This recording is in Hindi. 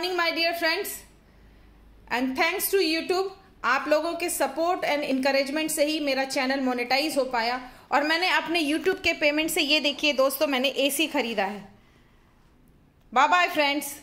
morning my dear friends and thanks to YouTube आप लोगों के सपोर्ट एंड इंकरेजमेंट से ही मेरा चैनल मोनिटाइज हो पाया और मैंने अपने यूट्यूब के पेमेंट से ये देखिए दोस्तों मैंने सी खरीदा है बाय बाय फ्रेंड्स